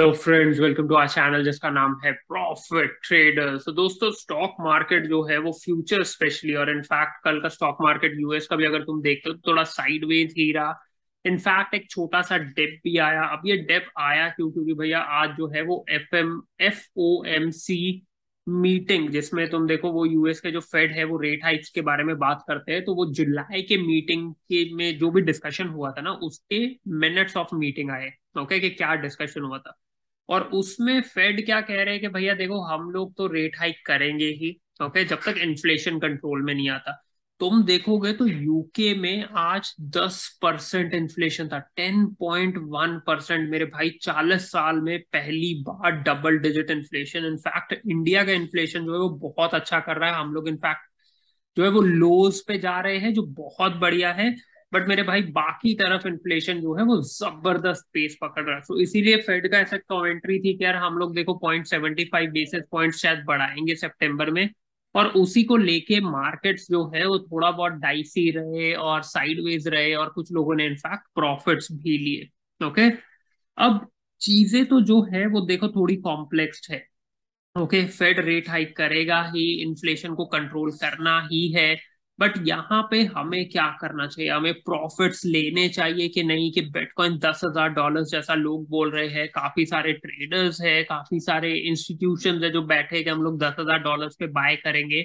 Hello friends welcome to our channel जिसका नाम है प्रॉफिट ट्रेडर तो दोस्तों स्टॉक मार्केट जो है वो फ्यूचर स्पेशली और इनफैक्ट कल का स्टॉक मार्केट यूएस का भी अगर तुम देखते हो तो थोड़ा साइडवेज ही रहा इनफैक्ट एक छोटा सा डेप भी आया अब ये डेप आया क्यों क्योंकि भैया आज जो है वो F M F O M C meeting जिसमें तुम देखो वो यूएस के जो फेड है वो रेट हाइक्स के बारे में बात करते हैं तो वो जुलाई के मीटिंग के में जो भी डिस्कशन हुआ था ना उसके मिनट्स ऑफ मीटिंग आए ओके कि क्या डिस्कशन हुआ था और उसमें फेड क्या कह रहे हैं कि भैया देखो हम लोग तो रेट हाइक करेंगे ही ओके जब तक इन्फ्लेशन कंट्रोल में नहीं आता तुम देखोगे तो यूके में आज 10 परसेंट इन्फ्लेशन था 10.1 परसेंट मेरे भाई 40 साल में पहली बार double digit inflation in fact India का इन्फ्लेशन जो है वो बहुत अच्छा कर रहा है हम लोग इनफैक्ट जो है वो लोज पे जा रहे हैं जो बहुत बढ़िया है बट मेरे भाई बाकी तरफ इन्फ्लेशन जो है वो जबरदस्त पेस पकड़ रहा है so, इसीलिए फेड का ऐसा कॉमेंट्री थी कि यार हम लोग देखो point seventy five basis point शायद बढ़ाएंगे सेप्टेम्बर में और उसी को लेके मार्केट्स जो है वो थोड़ा बहुत डाइसी रहे और साइडवेज रहे और कुछ लोगों ने इनफैक्ट प्रॉफिट्स भी लिए ओके अब चीजें तो जो है वो देखो थोड़ी कॉम्प्लेक्स है ओके फेड रेट हाइक करेगा ही इन्फ्लेशन को कंट्रोल करना ही है बट यहाँ पे हमें क्या करना चाहिए हमें प्रॉफिट्स लेने चाहिए कि नहीं कि बिटकॉइन दस हजार डॉलर जैसा लोग बोल रहे हैं काफी सारे ट्रेडर्स है काफी सारे इंस्टीट्यूशन है जो बैठे कि हम लोग दस हजार डॉलर पे बाय करेंगे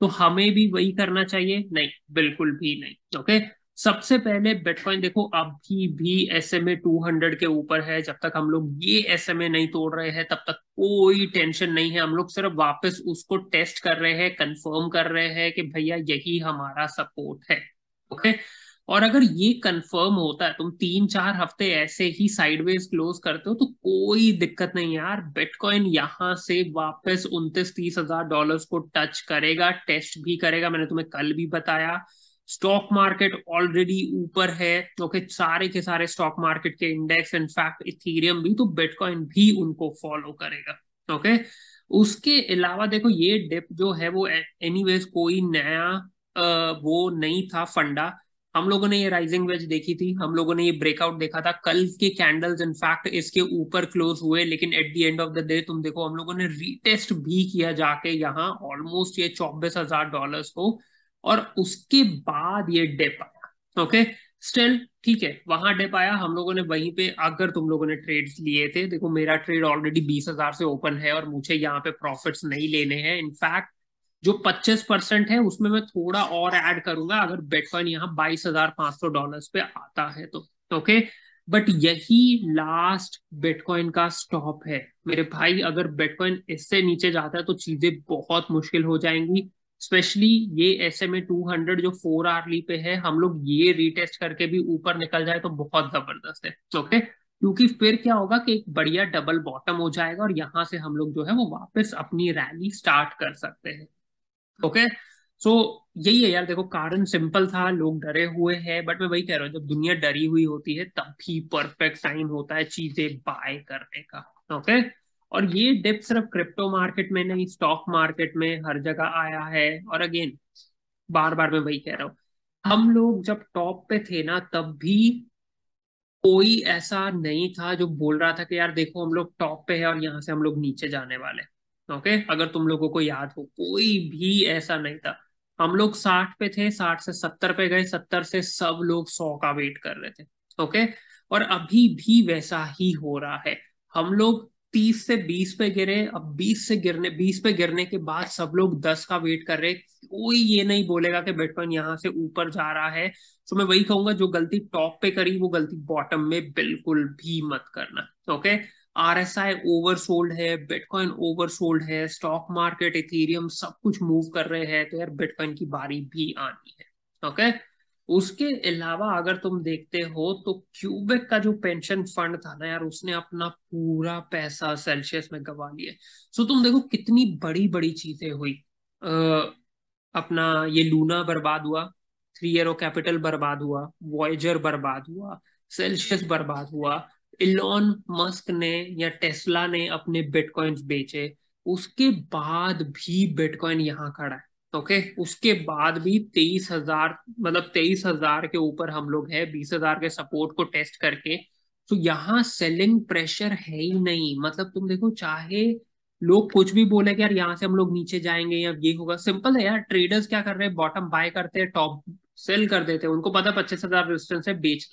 तो हमें भी वही करना चाहिए नहीं बिल्कुल भी नहीं ओके okay? सबसे पहले बिटकॉइन देखो अभी भी S M A two hundred के ऊपर है जब तक हम लोग ये एस एम ए नहीं तोड़ रहे हैं तब तक कोई टेंशन नहीं है हम लोग सिर्फ वापस उसको टेस्ट कर रहे हैं कंफर्म कर रहे हैं कि भैया यही हमारा सपोर्ट है ओके और अगर ये कंफर्म होता है तुम तीन चार हफ्ते ऐसे ही साइडवेज क्लोज करते हो तो कोई दिक्कत नहीं यार बिटकॉइन यहां से वापस उनतीस तीस हजार डॉलर को टच करेगा टेस्ट भी करेगा मैंने तुम्हें कल भी बताया स्टॉक मार्केट ऑलरेडी ऊपर है ओके okay, सारे के सारे स्टॉक मार्केट के इंडेक्स इनफैक्ट इथीरियम भी तो बिटकॉइन भी उनको फॉलो करेगा ओके okay? उसके अलावा देखो ये डिप जो है वो एनी कोई नया आ, वो नहीं था फंडा हम लोगों ने ये राइजिंग वेज देखी थी हम लोगों ने ये ब्रेकआउट देखा था कल के कैंडल्स इनफैक्ट इसके ऊपर क्लोज हुए लेकिन at the end of the day तुम देखो हम लोगों ने रीटेस्ट भी किया जाके यहाँ ऑलमोस्ट ये चौबीस हजार डॉलर को और उसके बाद ये डेप आया ओके तो स्टिल ठीक है वहां डेप आया हम लोगों ने वहीं पे अगर तुम लोगों ने ट्रेड लिए थे देखो मेरा ट्रेड ऑलरेडी बीस हजार से ओपन है और मुझे यहाँ पे प्रॉफिट्स नहीं लेने हैं इनफैक्ट जो 25 परसेंट है उसमें मैं थोड़ा और ऐड करूंगा अगर बेटकॉइन यहाँ बाईस हजार पांच सौ डॉलर पे आता है तो ओके तो बट यही लास्ट बेटकॉइन का स्टॉप है मेरे भाई अगर बेटकॉइन इससे नीचे जाता है तो चीजें बहुत मुश्किल हो जाएंगी स्पेशली ये S M A two hundred जो फोर आरली पे है हम लोग ये रीटेस्ट करके भी ऊपर निकल जाए तो बहुत जबरदस्त है ओके क्योंकि फिर क्या होगा कि एक बढ़िया डबल बॉटम हो जाएगा और यहाँ से हम लोग जो है वो वापस अपनी रैली स्टार्ट कर सकते हैं ओके सो so, यही है यार देखो कारण सिंपल था लोग डरे हुए हैं बट मैं वही कह रहा हूँ जब दुनिया डरी हुई होती है तब ही परफेक्ट टाइम होता है चीजें बाय करने का ओके और ये डिप सिर्फ क्रिप्टो मार्केट में नहीं स्टॉक मार्केट में हर जगह आया है और अगेन बार बार मैं वही कह रहा हूँ हम लोग जब टॉप पे थे ना तब भी कोई ऐसा नहीं था जो बोल रहा था कि यार देखो हम लोग टॉप पे है और यहाँ से हम लोग नीचे जाने वाले ओके अगर तुम लोगों को याद हो कोई भी ऐसा नहीं था हम लोग साठ पे थे साठ से सत्तर पे गए सत्तर से सब लोग सौ का वेट कर रहे थे ओके और अभी भी वैसा ही हो रहा है हम लोग तीस से बीस पे गिरे अब बीस से गिरने बीस पे गिरने के बाद सब लोग दस का वेट कर रहे कोई ये नहीं बोलेगा कि बिटकॉइन यहाँ से ऊपर जा रहा है तो मैं वही कहूंगा जो गलती टॉप पे करी वो गलती बॉटम में बिल्कुल भी मत करना okay R S I over sold है बिटकॉइन ओवर सोल्ड है स्टॉक मार्केट इथीरियम सब कुछ मूव कर रहे हैं तो यार बिटकॉइन की बारी भी आनी है ओके उसके अलावा अगर तुम देखते हो तो क्यूबेक का जो पेंशन फंड था ना यार उसने अपना पूरा पैसा सेल्सियस में गवा लिया सो तुम देखो कितनी बड़ी बड़ी चीजें हुई आ, अपना ये लूना बर्बाद हुआ थ्री एरो कैपिटल बर्बाद हुआ वॉयजर बर्बाद हुआ सेल्सियस बर्बाद हुआ इलॉन मस्क ने या टेस्ला ने अपने बिटकॉइंस बेचे उसके बाद भी बिटकॉइन यहाँ खड़ा है ओके okay, उसके बाद भी तेईस हजार मतलब तेईस हजार के ऊपर हम लोग है बीस हजार के सपोर्ट को टेस्ट करके तो यहाँ सेलिंग प्रेशर है ही नहीं मतलब तुम देखो चाहे लोग कुछ भी बोले कि यार यहाँ से हम लोग नीचे जाएंगे या ये होगा सिंपल है यार ट्रेडर्स क्या कर रहे हैं बॉटम बाय करते हैं टॉप सेल कर देते हैं उनको पता पच्चीस हजार रेजिस्टेंस है बेच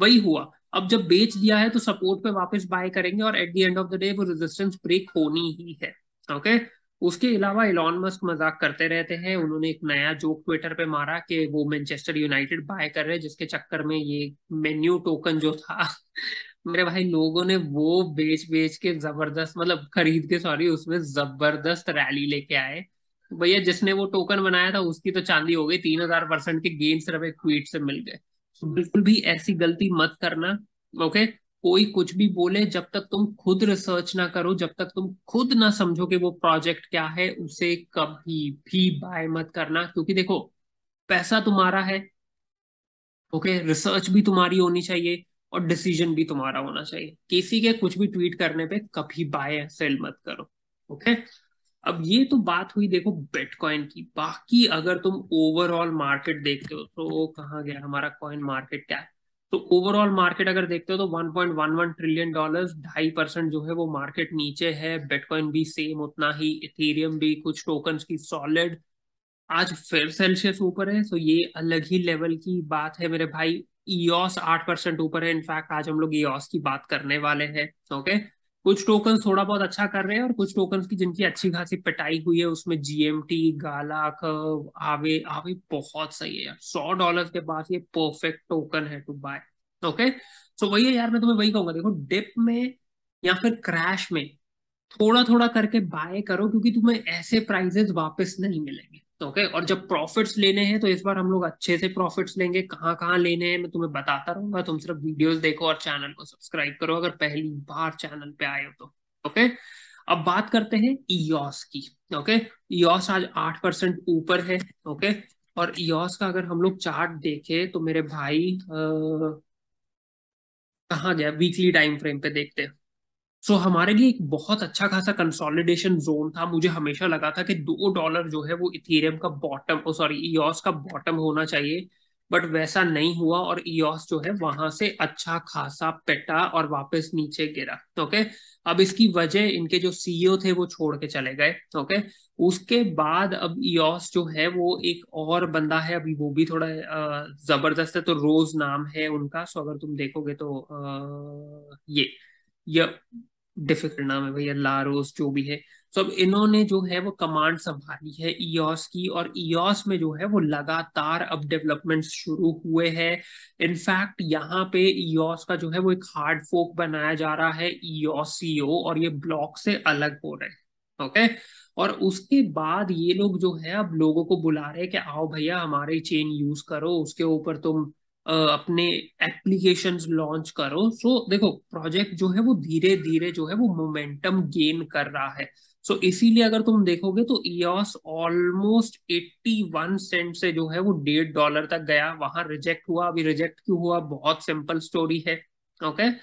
वही हुआ अब जब बेच दिया है तो सपोर्ट पे वापस बाय करेंगे और at the end of the day वो रेजिस्टेंस ब्रेक होनी ही है ओके okay? उसके अलावा इलॉन मस्क मजाक करते रहते हैं उन्होंने एक नया जोक ट्विटर पे मारा कि वो मैनचेस्टर यूनाइटेड बाय कर रहे हैं जिसके चक्कर में ये मेन्यू टोकन जो था मेरे भाई लोगों ने वो बेच बेच के जबरदस्त मतलब खरीद के सॉरी उसमें जबरदस्त रैली लेके आए भैया जिसने वो टोकन बनाया था उसकी तो चांदी हो गई तीन हजार परसेंट के गेंद सिर्फ एक ट्वीट से मिल गए बिल्कुल भी ऐसी गलती मत करना ओके okay? कोई कुछ भी बोले जब तक तुम खुद रिसर्च ना करो जब तक तुम खुद ना समझो कि वो प्रोजेक्ट क्या है उसे कभी भी बाय मत करना क्योंकि देखो पैसा तुम्हारा है ओके रिसर्च भी तुम्हारी होनी चाहिए और डिसीजन भी तुम्हारा होना चाहिए किसी के कुछ भी ट्वीट करने पे कभी बाय सेल मत करो ओके अब ये तो बात हुई देखो बिटकॉइन की बाकी अगर तुम ओवरऑल मार्केट देखते हो तो कहाँ गया हमारा कॉइन मार्केट क्या है तो ओवरऑल मार्केट अगर देखते हो तो 1.11 ट्रिलियन डॉलर्स ढाई परसेंट जो है वो मार्केट नीचे है बिटकॉइन भी सेम उतना ही इथेरियम भी कुछ टोकन की सॉलिड आज फिर सेल्सियस ऊपर है सो ये अलग ही लेवल की बात है मेरे भाई ईओस आठ परसेंट ऊपर है इनफैक्ट आज हम लोग ईओस की बात करने वाले हैं ओके okay? कुछ टोकन थोड़ा बहुत अच्छा कर रहे हैं और कुछ टोकन की जिनकी अच्छी खासी पिटाई हुई है उसमें जीएमटी गाला कर्व आवे आवे बहुत सही है यार सौ डॉलर के बाद ये परफेक्ट टोकन है टू बाय ओके सो वही है यार मैं तुम्हें वही कहूंगा देखो डिप में या फिर क्रैश में थोड़ा थोड़ा करके बाय करो क्योंकि तुम्हें ऐसे प्राइजेस वापस नहीं मिलेंगे ओके और जब प्रॉफिट्स लेने हैं तो इस बार हम लोग अच्छे से प्रॉफिट्स लेंगे कहाँ कहाँ लेने हैं मैं तुम्हें बताता रहूंगा तुम सिर्फ वीडियोस देखो और चैनल को सब्सक्राइब करो अगर पहली बार चैनल पे आए हो तो ओके अब बात करते हैं ईओस e की ओके okay? ईओस e आज आठ परसेंट ऊपर है ओके और ईओस e का अगर हम लोग चार्ट देखे तो मेरे भाई आ, कहाँ गया वीकली टाइम फ्रेम पे देखते हैं सो so, हमारे लिए एक बहुत अच्छा खासा कंसोलिडेशन जोन था मुझे हमेशा लगा था कि दो डॉलर जो है वो इथेरियम का बॉटम सॉरी ईओस का बॉटम होना चाहिए बट वैसा नहीं हुआ और ईओस e जो है वहां से अच्छा खासा पेटा और वापस नीचे गिरा ओके अब इसकी वजह इनके जो सीईओ e थे वो छोड़ के चले गए ओके उसके बाद अब ईओस e जो है वो एक और बंदा है अभी वो भी थोड़ा जबरदस्त है तो रोज नाम है उनका सो अगर तुम देखोगे तो आ, ये, ये डिफिकल्ट नाम है भैया लारोस जो भी है सो अब इन्होंने जो है वो कमांड संभाली है ईओस की और ईओस में जो है वो लगातार अब डेवलपमेंट शुरू हुए हैं इनफैक्ट यहाँ पे ईओस का जो है वो एक हार्ड फोक बनाया जा रहा है ईओसीओ e और ये ब्लॉक से अलग हो रहे हैं ओके और उसके बाद ये लोग जो है अब लोगों को बुला रहे हैं कि आओ भैया हमारे चेन यूज करो उसके ऊपर तुम अपने एप्लीकेशन लॉन्च करो सो so, देखो प्रोजेक्ट जो है वो धीरे धीरे जो है वो मोमेंटम गेन कर रहा है सो so, इसीलिए अगर तुम देखोगे तो ईओस ऑलमोस्ट 81 सेंट से जो है वो डेढ़ डॉलर तक गया वहां रिजेक्ट हुआ अभी रिजेक्ट क्यों हुआ बहुत सिंपल स्टोरी है ओके okay?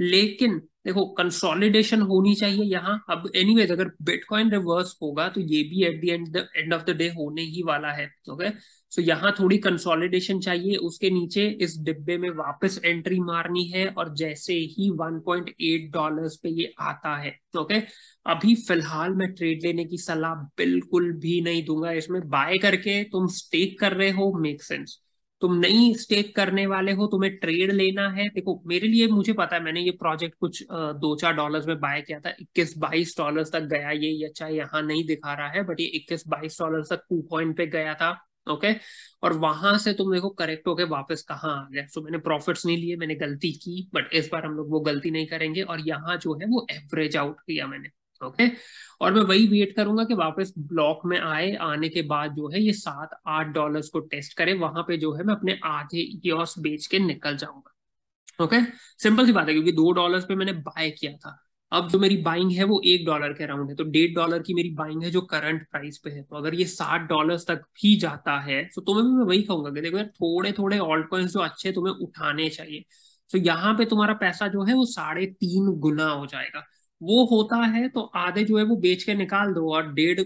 लेकिन देखो कंसोलिडेशन होनी चाहिए यहाँ अब एनीवेज अगर बिटकॉइन रिवर्स होगा तो ये भी at the end end of the day होने ही वाला है ओके okay? सो so, यहाँ थोड़ी कंसोलिडेशन चाहिए उसके नीचे इस डिब्बे में वापस एंट्री मारनी है और जैसे ही 1.8 डॉलर्स पे ये आता है ओके okay? अभी फिलहाल मैं ट्रेड लेने की सलाह बिल्कुल भी नहीं दूंगा इसमें बाय करके तुम स्टेक कर रहे हो मेक सेंस तुम नहीं स्टेक करने वाले हो तुम्हें ट्रेड लेना है देखो मेरे लिए मुझे पता है मैंने ये प्रोजेक्ट कुछ दो चार डॉलर्स में बाय किया था इक्कीस बाईस डॉलर्स तक गया ये अच्छा यहाँ नहीं दिखा रहा है बट ये इक्कीस बाईस डॉलर तक टू पॉइंट पे गया था ओके और वहां से तुम देखो करेक्ट होके वापस कहाँ आ गया सो मैंने प्रॉफिट्स नहीं लिए मैंने गलती की बट इस बार हम लोग वो गलती नहीं करेंगे और यहाँ जो है वो एवरेज आउट किया मैंने ओके और मैं वही वेट करूंगा कि वापस ब्लॉक में आए आने के बाद जो है ये सात आठ डॉलर को टेस्ट करे वहां पे जो है मैं अपने आधे बेच के निकल जाऊंगा ओके सिंपल सी बात है क्योंकि दो डॉलर्स पे मैंने बाय किया था अब जो मेरी बाइंग है वो एक डॉलर के अराउंड है तो डेढ़ डॉलर की मेरी बाइंग है जो करंट प्राइस पे है तो अगर ये साठ डॉलर तक भी जाता है तो तुम्हें भी मैं वही कहूंगा कि देखो यार थोड़े थोड़े ऑल्ट कॉइन्स जो अच्छे तुम्हें उठाने चाहिए तो यहाँ पे तुम्हारा पैसा जो है वो साढ़े तीन गुना हो जाएगा वो होता है तो आधे जो है वो बेच के निकाल दो और डेढ़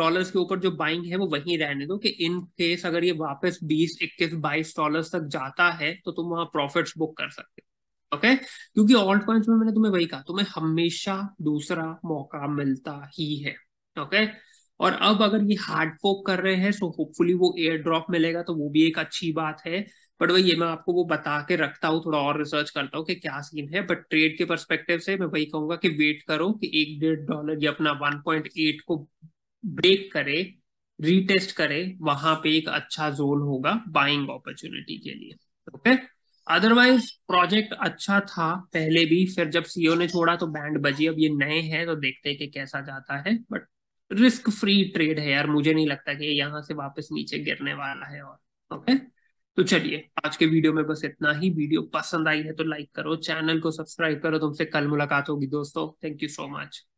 डॉलर के ऊपर जो बाइंग है वो वहीं रहने दो कि इन केस अगर ये वापस बीस इक्कीस बाईस डॉलर तक जाता है तो तुम वहां प्रॉफिट्स बुक कर सकते हो ओके क्योंकि ऑल्ट कॉइन्स में मैंने तुम्हें वही कहा तुम्हें हमेशा दूसरा मौका मिलता ही है ओके और अब अगर ये हार्ड फोक कर रहे हैं सो होपफुली वो एयर ड्रॉप मिलेगा तो वो भी एक अच्छी बात है बट वही ये मैं आपको वो बता के रखता हूँ थोड़ा और रिसर्च करता हूँ कि क्या सीन है बट ट्रेड के परस्पेक्टिव से मैं वही कहूंगा कि वेट करो कि एक डेढ़ डॉलर ये अपना 1.8 को ब्रेक करे रीटेस्ट करे वहां पे एक अच्छा जोन होगा बाइंग अपॉर्चुनिटी के लिए ओके okay? अदरवाइज प्रोजेक्ट अच्छा था पहले भी फिर जब सीओ e ने छोड़ा तो बैंड बजी अब ये नए हैं तो देखते हैं कि कैसा जाता है बट रिस्क फ्री ट्रेड है यार मुझे नहीं लगता कि यहाँ से वापस नीचे गिरने वाला है और ओके तो चलिए आज के वीडियो में बस इतना ही वीडियो पसंद आई है तो लाइक करो चैनल को सब्सक्राइब करो तुमसे कल मुलाकात होगी दोस्तों थैंक यू सो मच